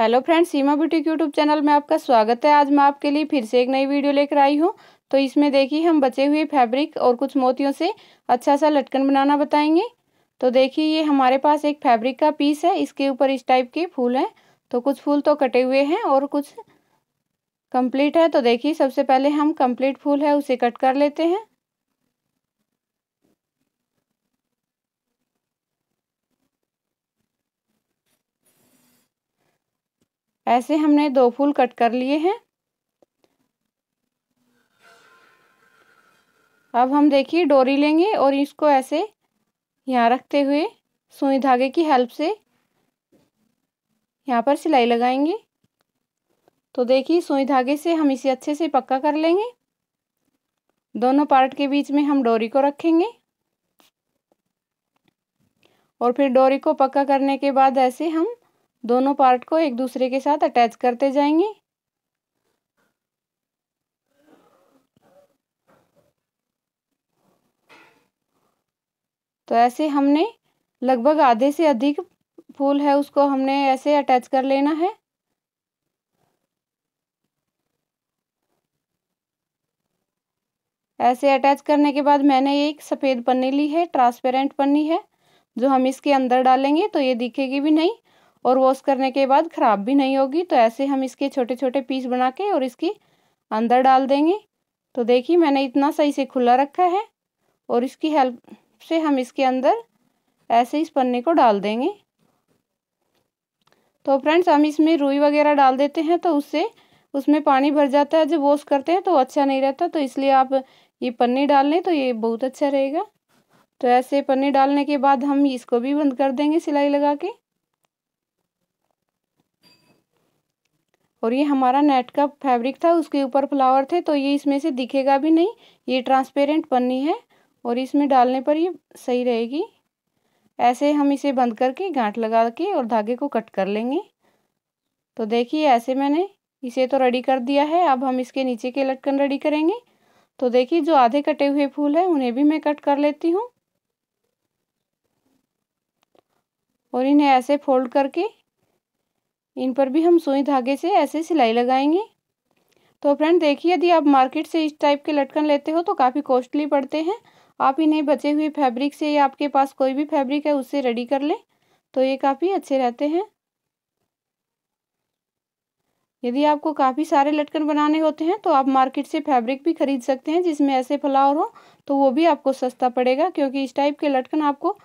hello friends Seema beauty YouTube channel में आपका स्वागत है आज मैं आपके लिए फिर से एक नई वीडियो लेकर आई हूँ तो इसमें देखिए हम बचे हुए फैब्रिक और कुछ मोतियों से अच्छा सा लटकन बनाना बताएंगे तो देखिए ये हमारे पास एक फैब्रिक का पीस है इसके ऊपर इस टाइप के फूल हैं तो कुछ फूल तो कटे हुए हैं और कुछ कम्प्लीट है तो देखिए सबसे पहले हम कम्प्लीट फूल है उसे कट कर लेते हैं ऐसे हमने दो फूल कट कर लिए हैं अब हम देखिए डोरी लेंगे और इसको ऐसे यहाँ रखते हुए सुई धागे की हेल्प से यहाँ पर सिलाई लगाएंगे तो देखिए सुई धागे से हम इसे अच्छे से पक्का कर लेंगे दोनों पार्ट के बीच में हम डोरी को रखेंगे और फिर डोरी को पक्का करने के बाद ऐसे हम दोनों पार्ट को एक दूसरे के साथ अटैच करते जाएंगे तो ऐसे हमने लगभग आधे से अधिक फूल है उसको हमने ऐसे अटैच कर लेना है ऐसे अटैच करने के बाद मैंने एक सफ़ेद पन्नी ली है ट्रांसपेरेंट पन्नी है जो हम इसके अंदर डालेंगे तो ये दिखेगी भी नहीं और वॉश करने के बाद ख़राब भी नहीं होगी तो ऐसे हम इसके छोटे छोटे पीस बना के और इसकी अंदर डाल देंगे तो देखिए मैंने इतना सही से खुला रखा है और इसकी हेल्प से हम इसके अंदर ऐसे इस पन्ने को डाल देंगे तो फ्रेंड्स हम इसमें रुई वगैरह डाल देते हैं तो उससे उसमें पानी भर जाता है जब वॉश करते हैं तो अच्छा नहीं रहता तो इसलिए आप ये पन्नी डाल लें तो ये बहुत अच्छा रहेगा तो ऐसे पन्नी डालने के बाद हम इसको भी बंद कर देंगे सिलाई लगा के और ये हमारा नेट का फैब्रिक था उसके ऊपर फ्लावर थे तो ये इसमें से दिखेगा भी नहीं ये ट्रांसपेरेंट पन्नी है और इसमें डालने पर ये सही रहेगी ऐसे हम इसे बंद करके गांठ लगा के और धागे को कट कर लेंगे तो देखिए ऐसे मैंने इसे तो रेडी कर दिया है अब हम इसके नीचे के लटकन रेडी करेंगे तो देखिए जो आधे कटे हुए फूल हैं उन्हें भी मैं कट कर लेती हूँ और इन्हें ऐसे फोल्ड करके इन पर भी हम सुई धागे से ऐसे सिलाई लगाएंगे तो फ्रेंड देखिए यदि आप मार्केट से इस टाइप के लटकन लेते हो तो काफ़ी कॉस्टली पड़ते हैं आप इन्हें बचे हुए फैब्रिक से या आपके पास कोई भी फैब्रिक है उससे रेडी कर लें तो ये काफ़ी अच्छे रहते हैं यदि आपको काफ़ी सारे लटकन बनाने होते हैं तो आप मार्केट से फैब्रिक भी खरीद सकते हैं जिसमें ऐसे फ्लावर हो तो वो भी आपको सस्ता पड़ेगा क्योंकि इस टाइप के लटकन आपको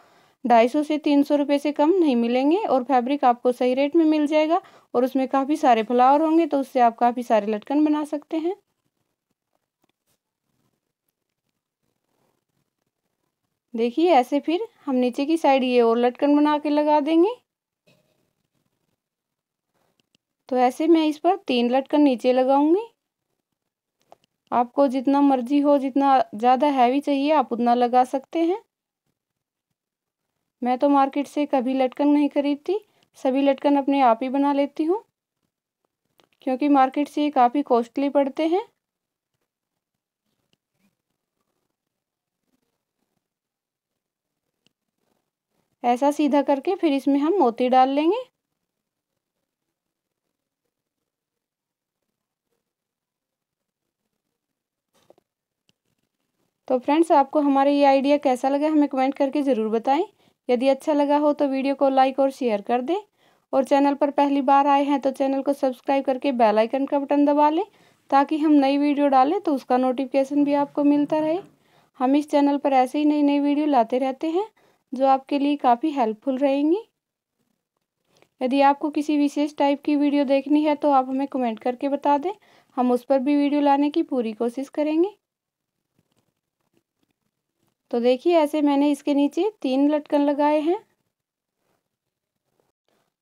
ढाई सौ से तीन सौ रुपये से कम नहीं मिलेंगे और फैब्रिक आपको सही रेट में मिल जाएगा और उसमें काफ़ी सारे फ्लावर होंगे तो उससे आप काफ़ी सारे लटकन बना सकते हैं देखिए ऐसे फिर हम नीचे की साइड ये और लटकन बना के लगा देंगे तो ऐसे मैं इस पर तीन लटकन नीचे लगाऊंगी आपको जितना मर्जी हो जितना ज़्यादा हैवी चाहिए आप उतना लगा सकते हैं मैं तो मार्केट से कभी लटकन नहीं खरीदती सभी लटकन अपने आप ही बना लेती हूँ क्योंकि मार्केट से ये काफ़ी कॉस्टली पड़ते हैं ऐसा सीधा करके फिर इसमें हम मोती डाल लेंगे तो फ्रेंड्स आपको हमारा ये आइडिया कैसा लगा हमें कमेंट करके ज़रूर बताएं यदि अच्छा लगा हो तो वीडियो को लाइक और शेयर कर दें और चैनल पर पहली बार आए हैं तो चैनल को सब्सक्राइब करके बेल आइकन का बटन दबा लें ताकि हम नई वीडियो डालें तो उसका नोटिफिकेशन भी आपको मिलता रहे हम इस चैनल पर ऐसे ही नई नई वीडियो लाते रहते हैं जो आपके लिए काफ़ी हेल्पफुल रहेंगी यदि आपको किसी विशेष टाइप की वीडियो देखनी है तो आप हमें कमेंट करके बता दें हम उस पर भी वीडियो लाने की पूरी कोशिश करेंगे तो देखिए ऐसे मैंने इसके नीचे तीन लटकन लगाए हैं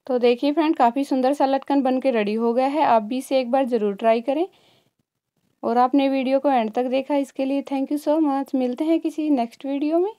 तो देखिए फ्रेंड काफ़ी सुंदर सा लटकन बन के रेडी हो गया है आप भी इसे एक बार ज़रूर ट्राई करें और आपने वीडियो को एंड तक देखा इसके लिए थैंक यू सो मच मिलते हैं किसी नेक्स्ट वीडियो में